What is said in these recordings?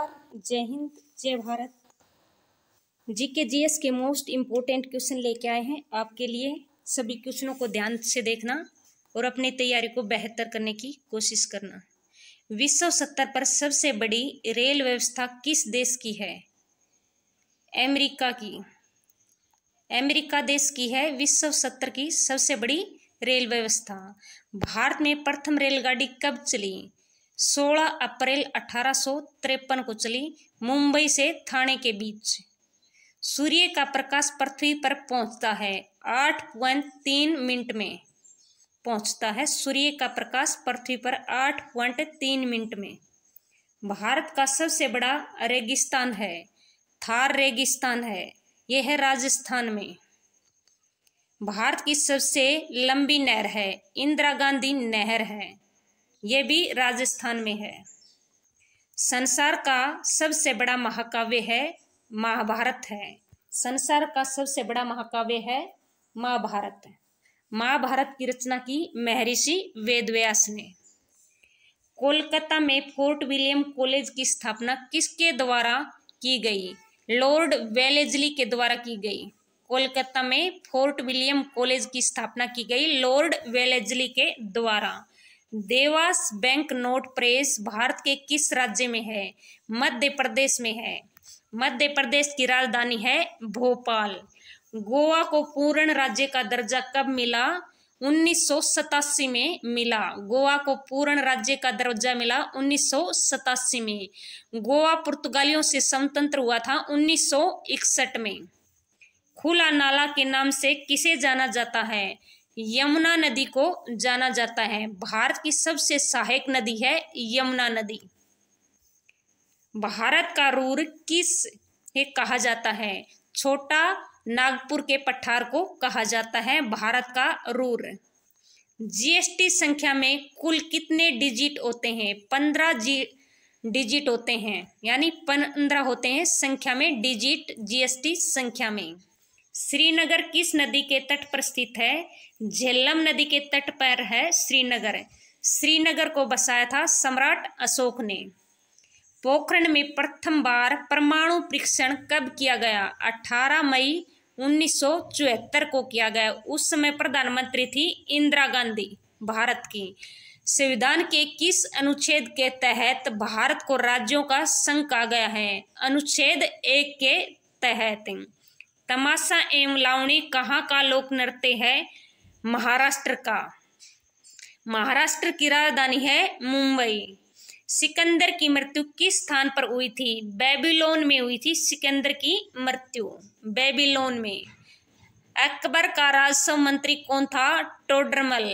नमस्कार जय हिंद जय भारत जीके जीएस के मोस्ट इम्पोर्टेंट क्वेश्चन लेके आए हैं आपके लिए सभी क्वेश्चनों को ध्यान से देखना और अपनी तैयारी को बेहतर करने की कोशिश करना विश्व सत्तर पर सबसे बड़ी रेल व्यवस्था किस देश की है अमेरिका की अमेरिका देश की है विश्व सत्तर की सबसे बड़ी रेल व्यवस्था भारत में प्रथम रेलगाड़ी कब चली 16 अप्रैल अठारह को चली मुंबई से थाने के बीच सूर्य का प्रकाश पृथ्वी पर पहुंचता है आठ पॉइंट तीन मिनट में पहुंचता है सूर्य का प्रकाश पृथ्वी पर आठ पॉइंट तीन मिनट में भारत का सबसे बड़ा रेगिस्तान है थार रेगिस्तान है यह है राजस्थान में भारत की सबसे लंबी नहर है इंदिरा गांधी नहर है यह भी राजस्थान में है संसार का सबसे बड़ा महाकाव्य है महाभारत है संसार का सबसे बड़ा महाकाव्य है महाभारत महाभारत की रचना की महर्षि वेदव्यास ने कोलकाता में फोर्ट विलियम कॉलेज की स्थापना किसके द्वारा की गई लॉर्ड वेलेजली के द्वारा की गई कोलकाता में फोर्ट विलियम कॉलेज की स्थापना की गई लॉर्ड वेलेजली के द्वारा Dewas bank note press Bharat के किस राज्य में है मध्य प्रदेश में है मध्य प्रदेश की राजधानी है भोपाल गोवा को पूर्ण राज्य का दर्जा कब मिला उन्नीस में मिला गोवा को पूर्ण राज्य का दर्जा मिला उन्नीस में गोवा पुर्तगालियों से स्वतंत्र हुआ था 1961 में खुला नाला के नाम से किसे जाना जाता है यमुना नदी को जाना जाता है भारत की सबसे सहायक नदी है यमुना नदी भारत का रूर किस है कहा जाता है छोटा नागपुर के पठार को कहा जाता है भारत का रूर जीएसटी संख्या में कुल कितने डिजिट होते हैं पंद्रह जी डिजिट होते हैं यानी पंद्रह होते हैं संख्या में डिजिट जीएसटी संख्या में श्रीनगर किस नदी के तट पर स्थित है झेलम नदी के तट पर है श्रीनगर श्रीनगर को बसाया था सम्राट अशोक ने पोखरण में प्रथम बार परमाणु परीक्षण कब किया गया 18 मई उन्नीस को किया गया उस समय प्रधानमंत्री थी इंदिरा गांधी भारत की संविधान के किस अनुच्छेद के तहत भारत को राज्यों का संघ कहा गया है अनुच्छेद एक के तहत तमाशा एवं लावणी कहाँ का लोक नृत्य है महाराष्ट्र का महाराष्ट्र की राजधानी है मुंबई सिकंदर की मृत्यु किस स्थान पर हुई थी बेबीलोन में हुई थी सिकंदर की मृत्यु बेबीलोन में अकबर का राजस्व मंत्री कौन था टोडरमल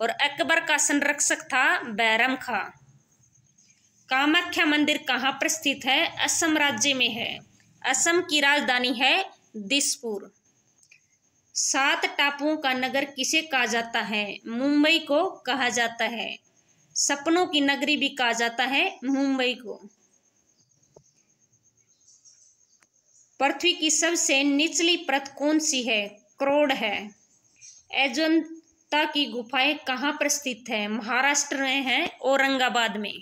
और अकबर का संरक्षक था बैरम खा कामाख्या मंदिर कहाँ पर स्थित है असम राज्य में है असम की राजधानी है दिसपुर सात टापुओं का नगर किसे कहा जाता है मुंबई को कहा जाता है सपनों की नगरी भी कहा जाता है मुंबई को पृथ्वी की सबसे निचली प्रत कौन सी है क्रोड है एजंता की गुफाएं कहाँ पर स्थित है महाराष्ट्र में है औरंगाबाद में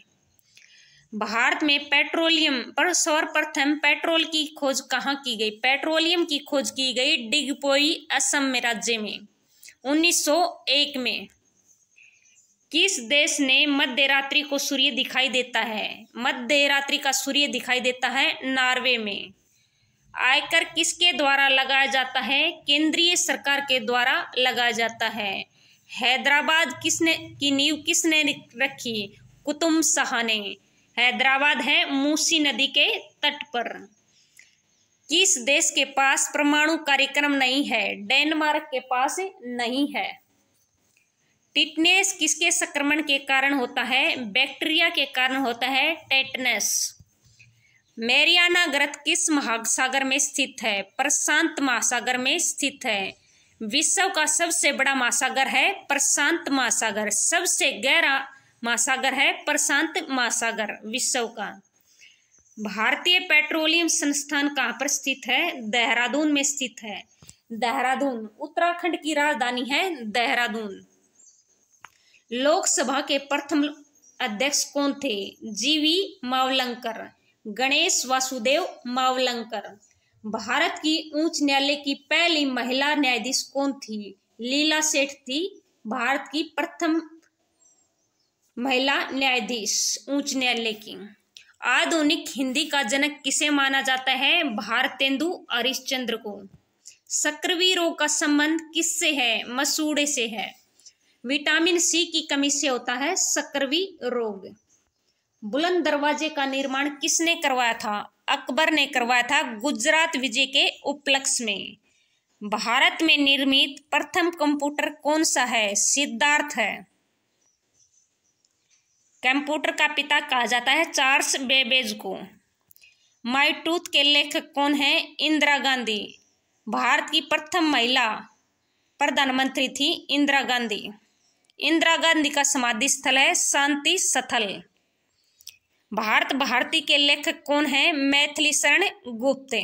भारत में पेट्रोलियम पर सर्वप्रथम पेट्रोल की खोज कहाँ की गई पेट्रोलियम की खोज की गई डिगपोई असम में राज्य में 1901 में किस देश ने मध्य रात्रि को सूर्य दिखाई देता है मध्य रात्रि का सूर्य दिखाई देता है नॉर्वे में आयकर किसके द्वारा लगाया जाता है केंद्रीय सरकार के द्वारा लगाया जाता है हैदराबाद किसने की नींव किसने रखी कुतुब शाह ने हैदराबाद है मूसी नदी के तट पर किस देश के पास परमाणु कार्यक्रम नहीं है डेनमार्क के पास नहीं है टिटनेस किसके संक्रमण के कारण होता है बैक्टीरिया के कारण होता है टेटनेस मेरियाना ग्रत किस महासागर में स्थित है प्रशांत महासागर में स्थित है विश्व का सबसे बड़ा महासागर है प्रशांत महासागर सबसे गहरा महासागर है प्रशांत महासागर विश्व का भारतीय पेट्रोलियम संस्थान कहाँ पर स्थित है देहरादून में स्थित है देहरादून उत्तराखंड की राजधानी है देहरादून लोकसभा के प्रथम अध्यक्ष कौन थे जीवी मावलंकर गणेश वासुदेव मावलंकर भारत की उच्च न्यायालय की पहली महिला न्यायाधीश कौन थी लीला सेठ थी भारत की प्रथम महिला न्यायाधीश उच्च न्यायालय की आधुनिक हिंदी का जनक किसे माना जाता है भारतेंदु हरिश्चंद्र को रोग का संबंध किससे है मसूड़े से है विटामिन सी की कमी से होता है सक्रवी रोग बुलंद दरवाजे का निर्माण किसने करवाया था अकबर ने करवाया था गुजरात विजय के उपलक्ष्य में भारत में निर्मित प्रथम कंप्यूटर कौन सा है सिद्धार्थ है कंप्यूटर का पिता कहा जाता है चार्ल्स बेबेज को माई टूथ के लेखक कौन है इंदिरा गांधी भारत की प्रथम महिला प्रधानमंत्री थी इंदिरा गांधी इंदिरा गांधी का समाधि स्थल है शांति स्थल भारत भारती के लेखक कौन है मैथिली शरण गुप्त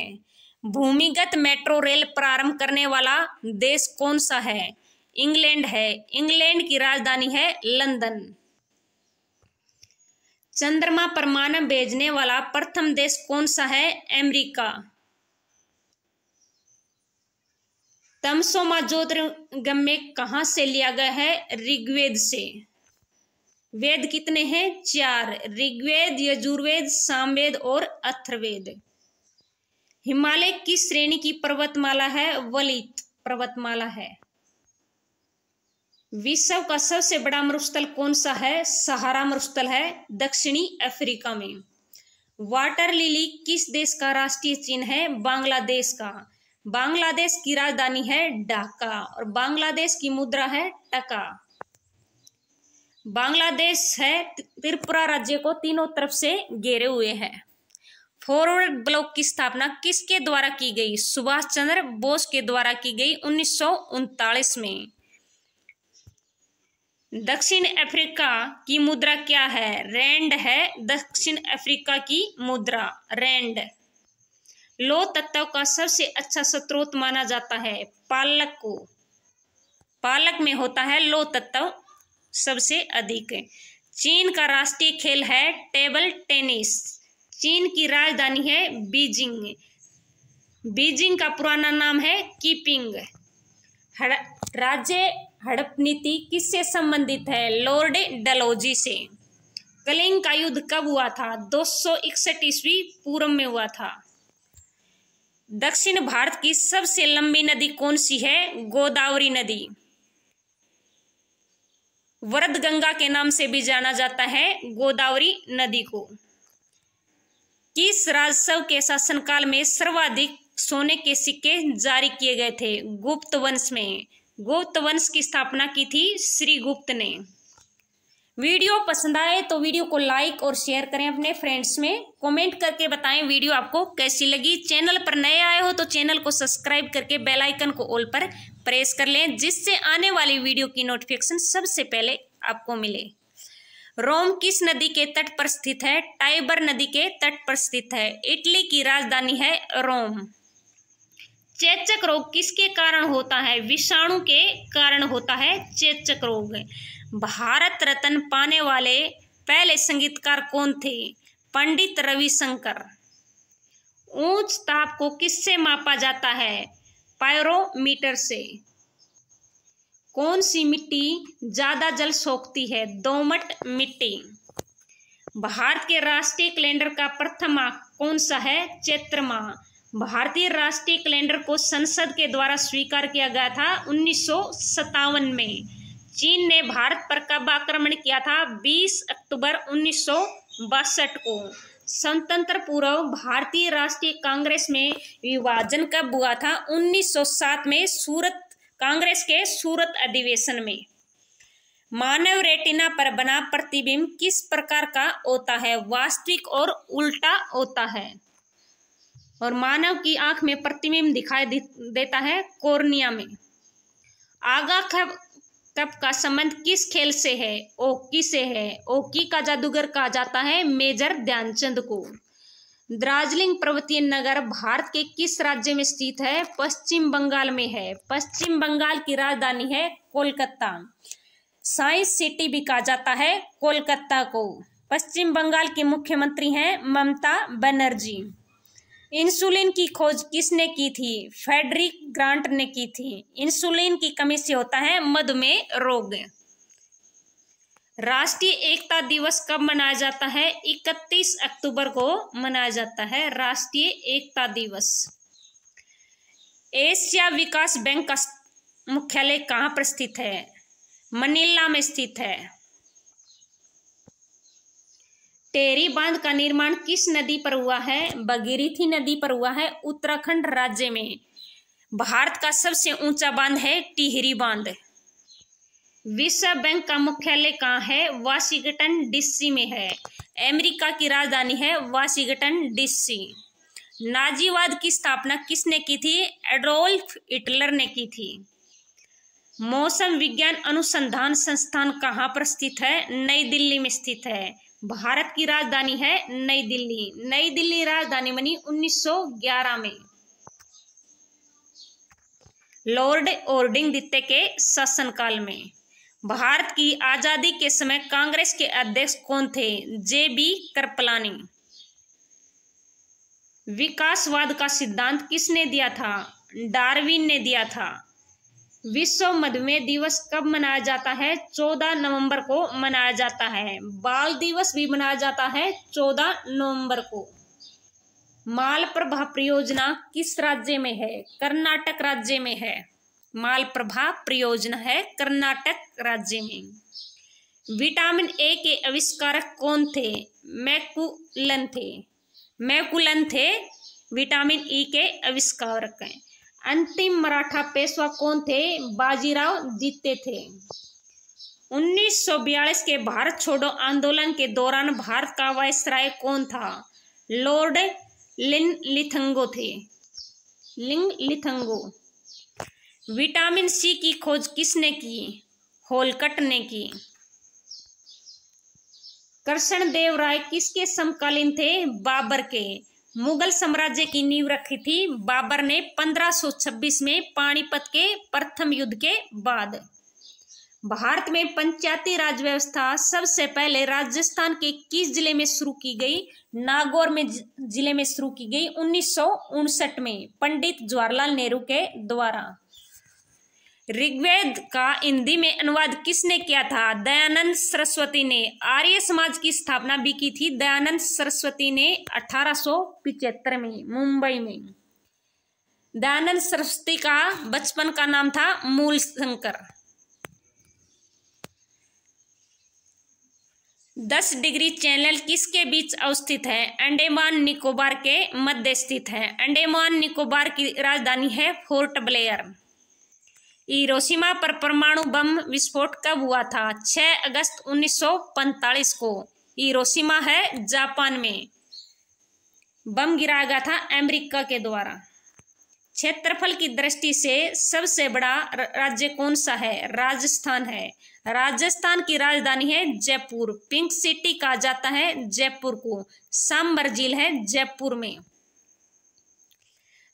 भूमिगत मेट्रो रेल प्रारंभ करने वाला देश कौन सा है इंग्लैंड है इंग्लैंड की राजधानी है लंदन चंद्रमा पर मानव भेजने वाला प्रथम देश कौन सा है अमेरिका तमसोमा ज्योतिर्गम्य कहा से लिया गया है ऋग्वेद से वेद कितने हैं चार ऋग्वेद यजुर्वेद सामवेद और अथर्वेद हिमालय किस श्रेणी की पर्वतमाला है वलित पर्वतमाला है विश्व का सबसे बड़ा मरुस्थल कौन सा है सहारा मरुस्थल है दक्षिणी अफ्रीका में वाटर लिली किस देश का राष्ट्रीय चिन्ह है बांग्लादेश का बांग्लादेश की राजधानी है ढाका और बांग्लादेश की मुद्रा है टका बांग्लादेश है त्रिपुरा राज्य को तीनों तरफ से घेरे हुए है फॉरवर्ड ब्लॉक की स्थापना किसके द्वारा की गई सुभाष चंद्र बोस के द्वारा की गई उन्नीस में दक्षिण अफ्रीका की मुद्रा क्या है रैंड है दक्षिण अफ्रीका की मुद्रा रैंड लो तत्व का सबसे अच्छा स्रोत माना जाता है पालक को पालक में होता है लो तत्व सबसे अधिक चीन का राष्ट्रीय खेल है टेबल टेनिस चीन की राजधानी है बीजिंग बीजिंग का पुराना नाम है कीपिंग राज्य हड़प नीति किससे संबंधित है लॉर्ड डलोजी से कलिंग का युद्ध कब हुआ था दो सौ इकसठ ईस्वी पूर्व में हुआ था दक्षिण भारत की सबसे लंबी नदी कौन सी है गोदावरी नदी वरद गंगा के नाम से भी जाना जाता है गोदावरी नदी को किस राजस्व के शासनकाल में सर्वाधिक सोने के सिक्के जारी किए गए थे गुप्त वंश में गुप्त वंश की स्थापना की थी श्री गुप्त ने वीडियो पसंद आए तो वीडियो को लाइक और शेयर करें अपने फ्रेंड्स में कमेंट करके बताएं वीडियो आपको कैसी लगी चैनल पर नए आए हो तो चैनल को सब्सक्राइब करके बेल आइकन को ऑल पर प्रेस कर लें जिससे आने वाली वीडियो की नोटिफिकेशन सबसे पहले आपको मिले रोम किस नदी के तट पर स्थित है टाइबर नदी के तट पर स्थित है इटली की राजधानी है रोम चेचक रोग किसके कारण होता है विषाणु के कारण होता है चेचक रोग भारत रत्न पाने वाले पहले संगीतकार कौन थे पंडित रविशंकर ऊंच ताप को किससे मापा जाता है पायरोमीटर से कौन सी मिट्टी ज़्यादा जल सोखती है दोमट मिट्टी भारत के राष्ट्रीय कैलेंडर का प्रथम माह कौन सा है चैत्र माह भारतीय राष्ट्रीय कैलेंडर को संसद के द्वारा स्वीकार किया गया था उन्नीस में चीन ने भारत पर कब आक्रमण किया था 20 अक्टूबर उन्नीस को स्वतंत्र पूर्व भारतीय राष्ट्रीय कांग्रेस में विभाजन कब हुआ था 1907 में सूरत कांग्रेस के सूरत अधिवेशन में मानव रेटिना पर बना प्रतिबिंब किस प्रकार का होता है वास्तविक और उल्टा होता है और मानव की आंख में प्रतिबिंब दिखाई देता है कोर्निया में आगा खब कप का संबंध किस खेल से है ओकी से है ओकी का जादूगर कहा जाता है मेजर ध्यानचंद को दार्जिलिंग पर्वतीय नगर भारत के किस राज्य में स्थित है पश्चिम बंगाल में है पश्चिम बंगाल की राजधानी है कोलकाता साइंस सिटी भी कहा जाता है कोलकाता को पश्चिम बंगाल के मुख्यमंत्री हैं ममता बनर्जी इंसुलिन की खोज किसने की थी फेडरिक ग्रांट ने की थी इंसुलिन की कमी से होता है मधुमेह रोग राष्ट्रीय एकता दिवस कब मनाया जाता है 31 अक्टूबर को मनाया जाता है राष्ट्रीय एकता दिवस एशिया विकास बैंक का मुख्यालय कहाँ पर स्थित है मनीला में स्थित है टेरी बांध का निर्माण किस नदी पर हुआ है बगीरीथी नदी पर हुआ है उत्तराखंड राज्य में भारत का सबसे ऊंचा बांध है टिहरी बांध विश्व बैंक का मुख्यालय कहाँ है वाशिंगटन डीसी में है अमेरिका की राजधानी है वाशिंगटन डीसी नाजीवाद की स्थापना किसने की थी एडोल्फ हिटलर ने की थी मौसम विज्ञान अनुसंधान संस्थान कहाँ पर स्थित है नई दिल्ली में स्थित है भारत की राजधानी है नई दिल्ली नई दिल्ली राजधानी बनी 1911 में लॉर्ड ओर्डिंग दित्ते के शासनकाल में भारत की आज़ादी के समय कांग्रेस के अध्यक्ष कौन थे जे बी करपलानी विकासवाद का सिद्धांत किसने दिया था डार्विन ने दिया था विश्व मधुमेह दिवस कब मनाया जाता है चौदह नवंबर को मनाया जाता है बाल दिवस भी मनाया जाता है चौदह नवंबर को माल प्रभा परियोजना किस राज्य में है कर्नाटक राज्य में है माल प्रभा परियोजना है कर्नाटक राज्य में विटामिन ए के आविष्कारक कौन थे मैकुलन थे मैकुलन थे विटामिन ई के आविष्कारक हैं अंतिम मराठा पेशवा कौन थे बाजीराव जीते थे 1942 के भारत छोड़ो आंदोलन के दौरान भारत का वायसराय कौन था लॉर्ड लिन लिथंगो थे लिंग लिथंगो विटामिन सी की खोज किसने की होलकट ने की कृष्ण देव राय किसके समकालीन थे बाबर के मुगल साम्राज्य की नींव रखी थी बाबर ने 1526 में पानीपत के प्रथम युद्ध के बाद भारत में पंचायती राज व्यवस्था सबसे पहले राजस्थान के किस जिले में शुरू की गई नागौर में जिले में शुरू की गई उन्नीस में पंडित जवाहरलाल नेहरू के द्वारा ऋग्वेद का हिंदी में अनुवाद किसने किया था दयानंद सरस्वती ने आर्य समाज की स्थापना भी की थी दयानंद सरस्वती ने अठारह में मुंबई में दयानंद सरस्वती का बचपन का नाम था मूल शंकर दस डिग्री चैनल किसके बीच अवस्थित है अंडेमान निकोबार के मध्य स्थित है अंडेमान निकोबार की राजधानी है फोर्ट ब्लेयर हिरोशिमा पर परमाणु बम विस्फोट कब हुआ था 6 अगस्त 1945 को हिरोशिमा है जापान में बम गिराया गया था अमेरिका के द्वारा क्षेत्रफल की दृष्टि से सबसे बड़ा राज्य कौन सा है राजस्थान है राजस्थान की राजधानी है जयपुर पिंक सिटी कहा जाता है जयपुर को सांबर झील है जयपुर में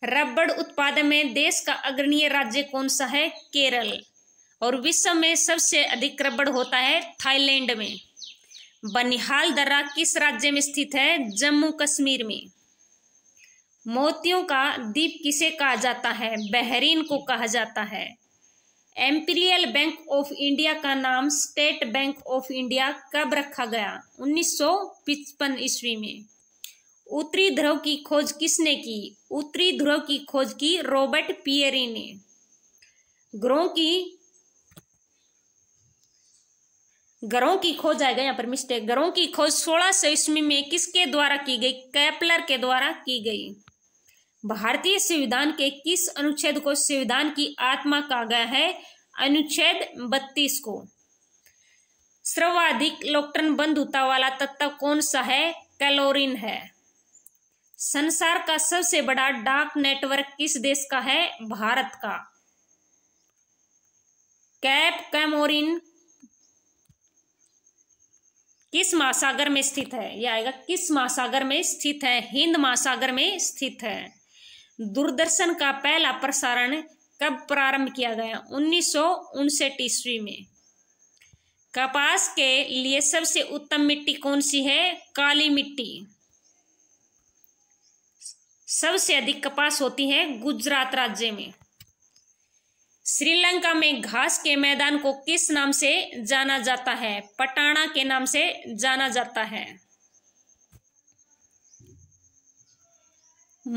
रबड़ उत्पादन में देश का अग्रणीय राज्य कौन सा है केरल और विश्व में सबसे अधिक रबड़ होता है थाईलैंड में बनिहाल दर्रा किस राज्य में स्थित है जम्मू कश्मीर में मोतियों का द्वीप किसे कहा जाता है बहरीन को कहा जाता है एम्पीरियल बैंक ऑफ इंडिया का नाम स्टेट बैंक ऑफ इंडिया कब रखा गया उन्नीस ईस्वी में उत्तरी ध्रुव की खोज किसने की उत्तरी ध्रुव की खोज की रॉबर्ट पियरी ने ग्रहों की ग्रहों की खोज आएगा यहाँ पर मिस्टेक ग्रहों की खोज सोलह सौ ईस्वी में किसके द्वारा की गई कैपलर के द्वारा की गई भारतीय संविधान के किस अनुच्छेद को संविधान की आत्मा कहा गया है अनुच्छेद बत्तीस को सर्वाधिक लोकटन बंद होता वाला तत्व कौन सा है कैलोरिन है संसार का सबसे बड़ा डाक नेटवर्क किस देश का है भारत का कैप कैमोरिन किस महासागर में स्थित है यह आएगा किस महासागर में स्थित है हिंद महासागर में स्थित है दूरदर्शन का पहला प्रसारण कब प्रारंभ किया गया उन्नीस सौ ईस्वी में कपास के लिए सबसे उत्तम मिट्टी कौन सी है काली मिट्टी सबसे अधिक कपास होती है गुजरात राज्य में श्रीलंका में घास के मैदान को किस नाम से जाना जाता है पटाणा के नाम से जाना जाता है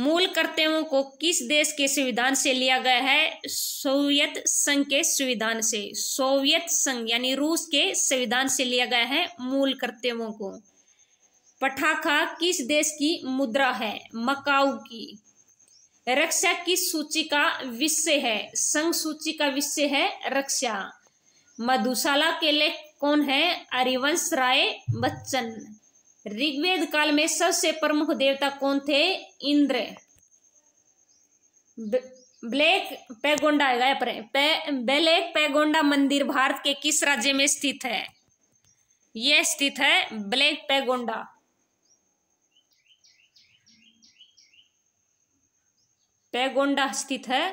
मूल कर्तव्यों को किस देश के संविधान से लिया गया है सोवियत संघ के संविधान से सोवियत संघ यानी रूस के संविधान से लिया गया है मूल कर्तव्यों को पटाखा किस देश की मुद्रा है मकाऊ की रक्षा किस सूची का विषय है संघ सूची का विषय है रक्षा मधुशाला के लेख कौन है हरिवंश राय बच्चन ऋग्वेद काल में सबसे प्रमुख देवता कौन थे इंद्र ब्लैक पैगोंडा है पर पे, ब्लैक पैगोंडा मंदिर भारत के किस राज्य में स्थित है यह स्थित है ब्लैक पैगोंडा पैगोंडा स्थित है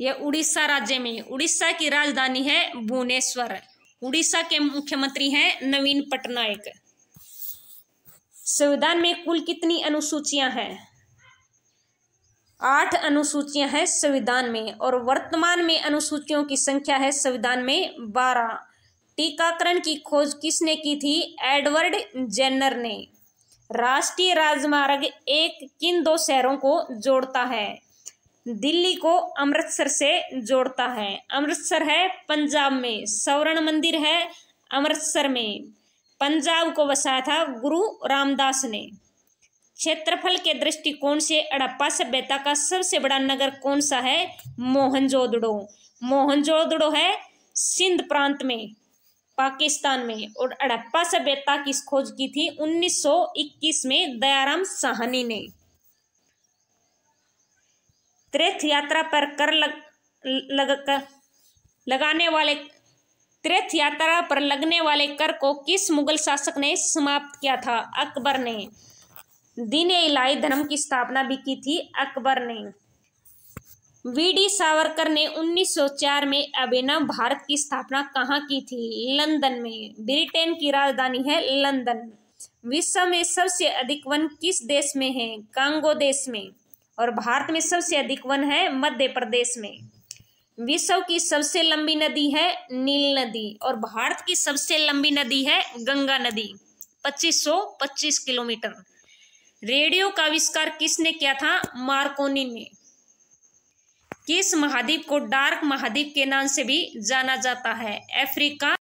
यह उड़ीसा राज्य में उड़ीसा की राजधानी है भुवनेश्वर उड़ीसा के मुख्यमंत्री हैं नवीन पटनायक संविधान में कुल कितनी अनुसूचियां हैं आठ अनुसूचियां हैं संविधान में और वर्तमान में अनुसूचियों की संख्या है संविधान में बारह टीकाकरण की खोज किसने की थी एडवर्ड जेनर ने राष्ट्रीय राजमार्ग एक किन दो शहरों को जोड़ता है दिल्ली को अमृतसर से जोड़ता है अमृतसर है पंजाब में सवर्ण मंदिर है अमृतसर में पंजाब को बसाया था गुरु रामदास ने क्षेत्रफल के दृष्टिकोण से अड़प्पा सभ्यता का सबसे बड़ा नगर कौन सा है मोहनजोदड़ो मोहनजोदड़ो है सिंध प्रांत में पाकिस्तान में और अड़प्पा सभ्यता की खोज की थी 1921 में दयाराम साहनी ने तीर्थ यात्रा पर कर लग, लग कर, लगाने वाले तीर्थ यात्रा पर लगने वाले कर को किस मुगल शासक ने समाप्त किया था अकबर ने दीन इलाही धर्म की स्थापना भी की थी अकबर ने वी डी सावरकर ने 1904 में अभिनव भारत की स्थापना कहाँ की थी लंदन में ब्रिटेन की राजधानी है लंदन विश्व में सबसे अधिक वन किस देश में है कांगो देश में और भारत में सबसे अधिक वन है मध्य प्रदेश में विश्व की सबसे लंबी नदी है नील नदी और भारत की सबसे लंबी नदी है गंगा नदी 2525 किलोमीटर रेडियो का आविष्कार किसने किया था मार्कोनी ने किस महाद्वीप को डार्क महाद्वीप के नाम से भी जाना जाता है अफ्रीका